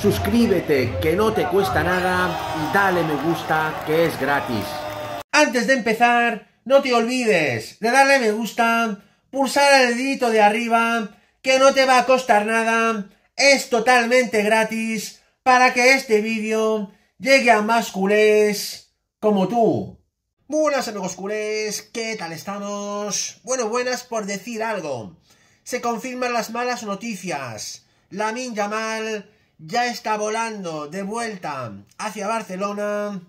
suscríbete que no te cuesta nada y dale me gusta que es gratis. Antes de empezar, no te olvides de darle me gusta, pulsar el dedito de arriba, que no te va a costar nada, es totalmente gratis para que este vídeo llegue a más culés como tú. Buenas amigos culés, ¿qué tal estamos? Bueno, buenas por decir algo. Se confirman las malas noticias. La ninja mal ya está volando de vuelta hacia Barcelona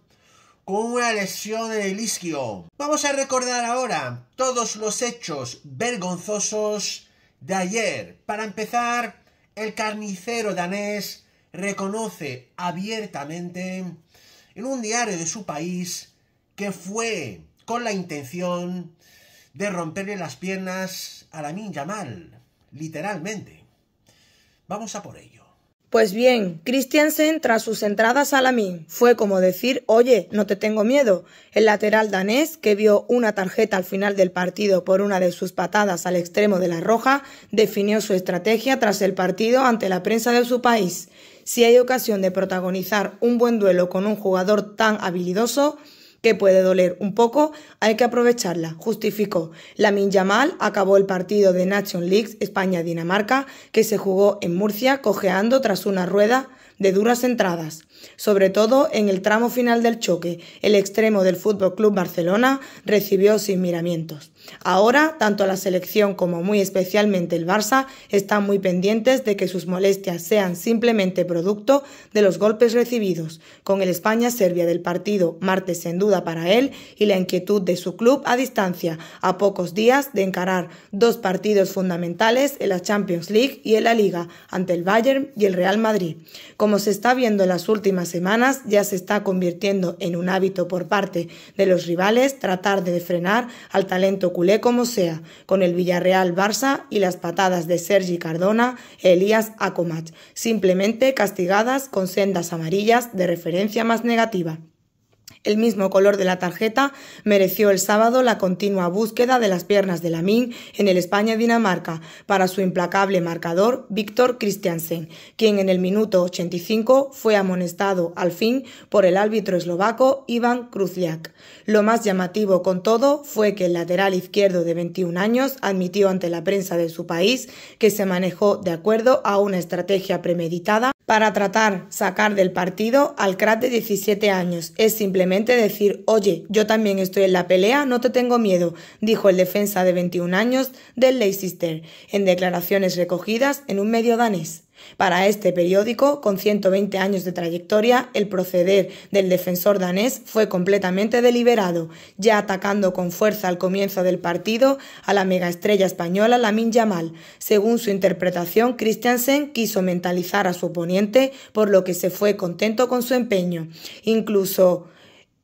con una lesión en el isquio. Vamos a recordar ahora todos los hechos vergonzosos de ayer. Para empezar, el carnicero danés reconoce abiertamente en un diario de su país que fue con la intención de romperle las piernas a la mal, literalmente. Vamos a por ello. Pues bien, Christiansen, tras sus entradas a la min, fue como decir, oye, no te tengo miedo. El lateral danés, que vio una tarjeta al final del partido por una de sus patadas al extremo de la roja, definió su estrategia tras el partido ante la prensa de su país. Si hay ocasión de protagonizar un buen duelo con un jugador tan habilidoso, que puede doler un poco, hay que aprovecharla, justificó. La Minjamal acabó el partido de Nation League España-Dinamarca que se jugó en Murcia cojeando tras una rueda de duras entradas sobre todo en el tramo final del choque. El extremo del Fútbol Club Barcelona recibió sin miramientos. Ahora, tanto la selección como muy especialmente el Barça están muy pendientes de que sus molestias sean simplemente producto de los golpes recibidos, con el España-Serbia del partido martes en duda para él y la inquietud de su club a distancia, a pocos días de encarar dos partidos fundamentales en la Champions League y en la Liga, ante el Bayern y el Real Madrid. Como se está viendo en las últimas últimas semanas ya se está convirtiendo en un hábito por parte de los rivales tratar de frenar al talento culé como sea, con el Villarreal Barça y las patadas de Sergi Cardona e Elías Acomach, simplemente castigadas con sendas amarillas de referencia más negativa. El mismo color de la tarjeta mereció el sábado la continua búsqueda de las piernas de Lamin en el España-Dinamarca para su implacable marcador Víctor Christiansen, quien en el minuto 85 fue amonestado al fin por el árbitro eslovaco Ivan Kruzliak. Lo más llamativo con todo fue que el lateral izquierdo de 21 años admitió ante la prensa de su país que se manejó de acuerdo a una estrategia premeditada para tratar sacar del partido al crack de 17 años. Es simplemente decir, oye, yo también estoy en la pelea, no te tengo miedo, dijo el defensa de 21 años del Leicester en declaraciones recogidas en un medio danés. Para este periódico, con 120 años de trayectoria, el proceder del defensor danés fue completamente deliberado, ya atacando con fuerza al comienzo del partido a la megaestrella española Lamin Yamal. Según su interpretación, Christiansen quiso mentalizar a su oponente, por lo que se fue contento con su empeño. Incluso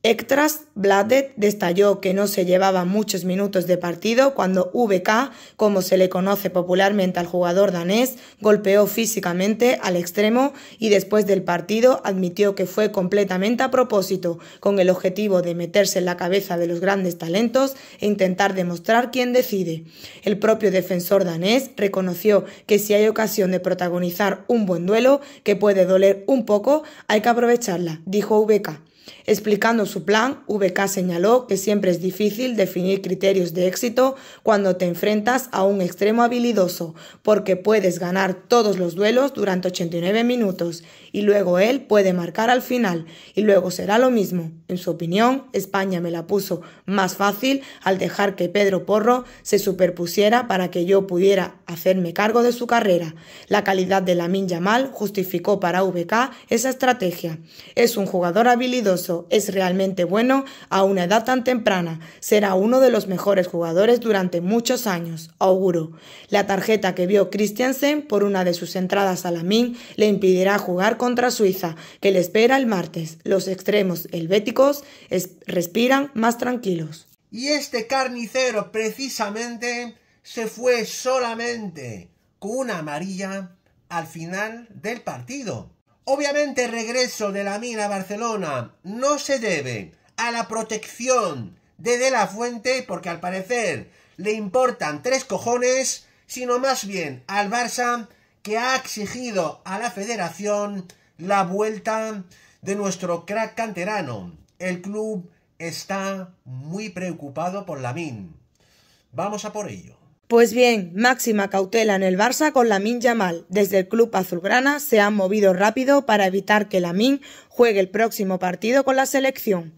Ektras Bladet destalló que no se llevaba muchos minutos de partido cuando VK, como se le conoce popularmente al jugador danés, golpeó físicamente al extremo y después del partido admitió que fue completamente a propósito, con el objetivo de meterse en la cabeza de los grandes talentos e intentar demostrar quién decide. El propio defensor danés reconoció que si hay ocasión de protagonizar un buen duelo, que puede doler un poco, hay que aprovecharla, dijo VK. Explicando su plan, VK señaló que siempre es difícil definir criterios de éxito cuando te enfrentas a un extremo habilidoso, porque puedes ganar todos los duelos durante 89 minutos y luego él puede marcar al final y luego será lo mismo. En su opinión, España me la puso más fácil al dejar que Pedro Porro se superpusiera para que yo pudiera hacerme cargo de su carrera. La calidad de Lamin mal justificó para VK esa estrategia. Es un jugador habilidoso es realmente bueno a una edad tan temprana, será uno de los mejores jugadores durante muchos años, auguro. La tarjeta que vio Christiansen por una de sus entradas a la min le impedirá jugar contra Suiza, que le espera el martes. Los extremos helvéticos respiran más tranquilos. Y este carnicero precisamente se fue solamente con una amarilla al final del partido. Obviamente el regreso de la mina a Barcelona no se debe a la protección de De La Fuente, porque al parecer le importan tres cojones, sino más bien al Barça, que ha exigido a la federación la vuelta de nuestro crack canterano. El club está muy preocupado por MIN. Vamos a por ello. Pues bien, máxima cautela en el Barça con Lamin Yamal. Desde el club azulgrana se han movido rápido para evitar que Min juegue el próximo partido con la selección.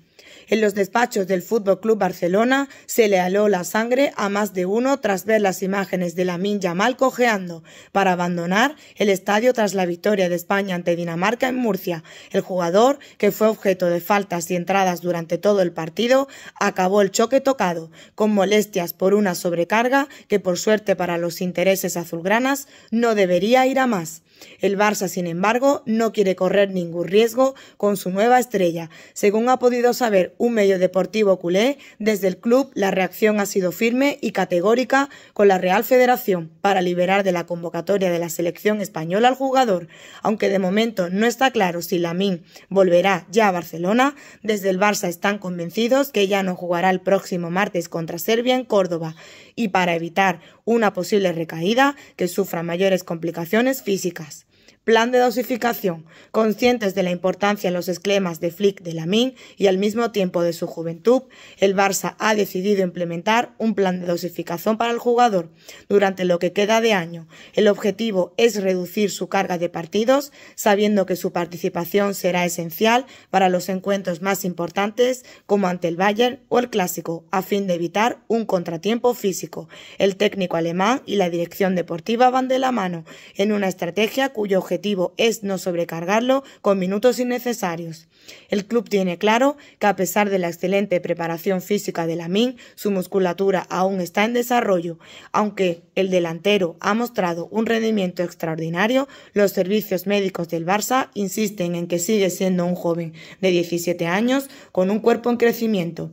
En los despachos del Fútbol Club Barcelona se le aló la sangre a más de uno tras ver las imágenes de la minya mal cojeando para abandonar el estadio tras la victoria de España ante Dinamarca en Murcia. El jugador, que fue objeto de faltas y entradas durante todo el partido, acabó el choque tocado, con molestias por una sobrecarga que por suerte para los intereses azulgranas no debería ir a más. El Barça, sin embargo, no quiere correr ningún riesgo con su nueva estrella. Según ha podido saber un medio deportivo culé, desde el club la reacción ha sido firme y categórica con la Real Federación para liberar de la convocatoria de la selección española al jugador, aunque de momento no está claro si Lamín volverá ya a Barcelona, desde el Barça están convencidos que ya no jugará el próximo martes contra Serbia en Córdoba y para evitar una posible recaída que sufra mayores complicaciones físicas. Plan de dosificación, conscientes de la importancia en los esquemas de Flick de min y al mismo tiempo de su juventud, el Barça ha decidido implementar un plan de dosificación para el jugador durante lo que queda de año. El objetivo es reducir su carga de partidos, sabiendo que su participación será esencial para los encuentros más importantes como ante el Bayern o el Clásico, a fin de evitar un contratiempo físico. El técnico alemán y la dirección deportiva van de la mano en una estrategia cuyo objetivo objetivo es no sobrecargarlo con minutos innecesarios. El club tiene claro que a pesar de la excelente preparación física de Lamín, su musculatura aún está en desarrollo. Aunque el delantero ha mostrado un rendimiento extraordinario, los servicios médicos del Barça insisten en que sigue siendo un joven de 17 años con un cuerpo en crecimiento.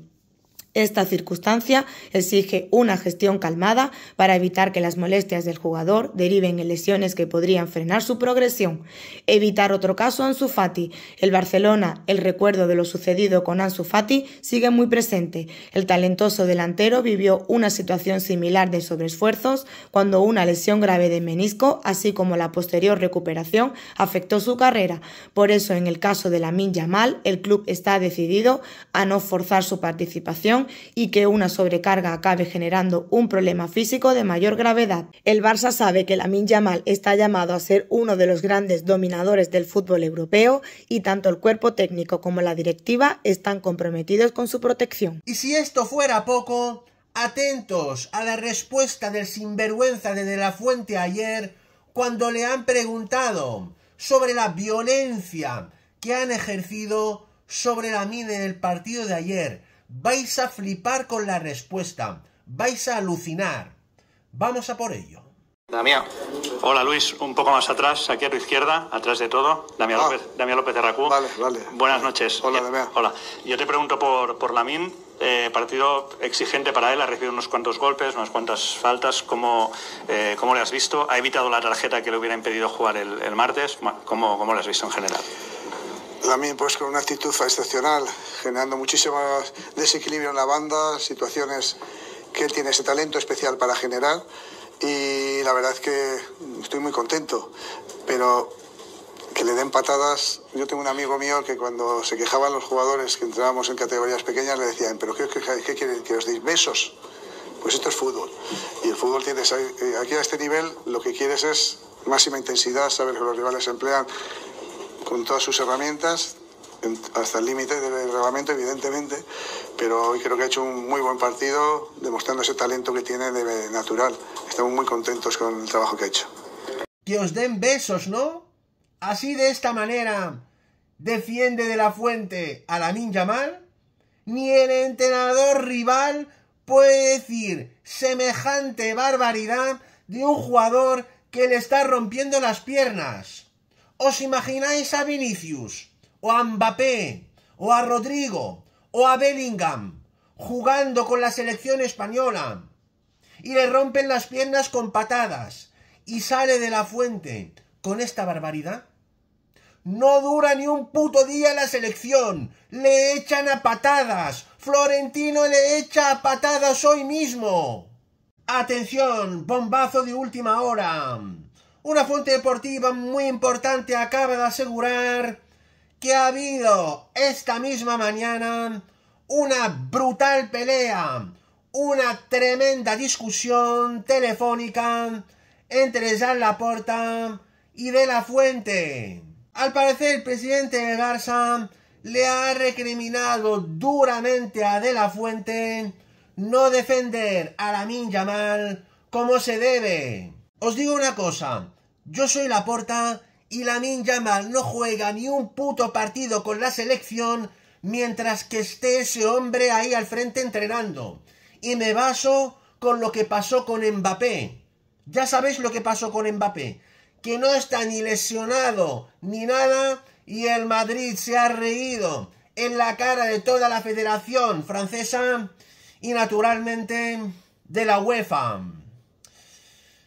Esta circunstancia exige una gestión calmada para evitar que las molestias del jugador deriven en lesiones que podrían frenar su progresión. Evitar otro caso Ansu Fati. El Barcelona, el recuerdo de lo sucedido con Ansu Fati sigue muy presente. El talentoso delantero vivió una situación similar de sobreesfuerzos cuando una lesión grave de menisco, así como la posterior recuperación, afectó su carrera. Por eso, en el caso de la Minya Mal, el club está decidido a no forzar su participación y que una sobrecarga acabe generando un problema físico de mayor gravedad. El Barça sabe que Lamin Yamal está llamado a ser uno de los grandes dominadores del fútbol europeo y tanto el cuerpo técnico como la directiva están comprometidos con su protección. Y si esto fuera poco, atentos a la respuesta del sinvergüenza de, de la Fuente ayer cuando le han preguntado sobre la violencia que han ejercido sobre la mina en el partido de ayer vais a flipar con la respuesta, vais a alucinar. Vamos a por ello. Damián. Hola Luis, un poco más atrás, aquí a tu izquierda, atrás de todo, Damián ah, López, Damián López de Racú. Buenas noches. Hola, eh, Damián. Hola. Yo te pregunto por, por Lamín, eh, partido exigente para él, ha recibido unos cuantos golpes, unas cuantas faltas, eh, ¿cómo, le has visto? ¿Ha evitado la tarjeta que le hubiera impedido jugar el, martes? ¿Cómo, ¿Cómo le has visto en general? la pues con una actitud excepcional, generando muchísimo desequilibrio en la banda, situaciones que él tiene ese talento especial para generar y la verdad es que estoy muy contento, pero que le den patadas. Yo tengo un amigo mío que cuando se quejaban los jugadores que entrábamos en categorías pequeñas le decían, pero ¿qué, qué quieren que os deis besos? Pues esto es fútbol. Y el fútbol tiene, eh, aquí a este nivel lo que quieres es máxima intensidad, saber que los rivales emplean con todas sus herramientas, hasta el límite del reglamento, evidentemente, pero hoy creo que ha hecho un muy buen partido, demostrando ese talento que tiene de natural. Estamos muy contentos con el trabajo que ha hecho. Que os den besos, ¿no? Así de esta manera defiende de la fuente a la Ninja Mal. Ni el entrenador rival puede decir semejante barbaridad de un jugador que le está rompiendo las piernas. ¿Os imagináis a Vinicius? ¿O a Mbappé? ¿O a Rodrigo? ¿O a Bellingham? Jugando con la selección española. Y le rompen las piernas con patadas. Y sale de la fuente con esta barbaridad. No dura ni un puto día la selección. Le echan a patadas. Florentino le echa a patadas hoy mismo. Atención, bombazo de última hora. Una fuente deportiva muy importante acaba de asegurar que ha habido esta misma mañana una brutal pelea, una tremenda discusión telefónica entre Jean Laporta y De La Fuente. Al parecer, el presidente Garza le ha recriminado duramente a De La Fuente no defender a la min mal como se debe. Os digo una cosa, yo soy Laporta y la Minyama no juega ni un puto partido con la selección mientras que esté ese hombre ahí al frente entrenando. Y me baso con lo que pasó con Mbappé. Ya sabéis lo que pasó con Mbappé. Que no está ni lesionado ni nada y el Madrid se ha reído en la cara de toda la federación francesa y naturalmente de la UEFA.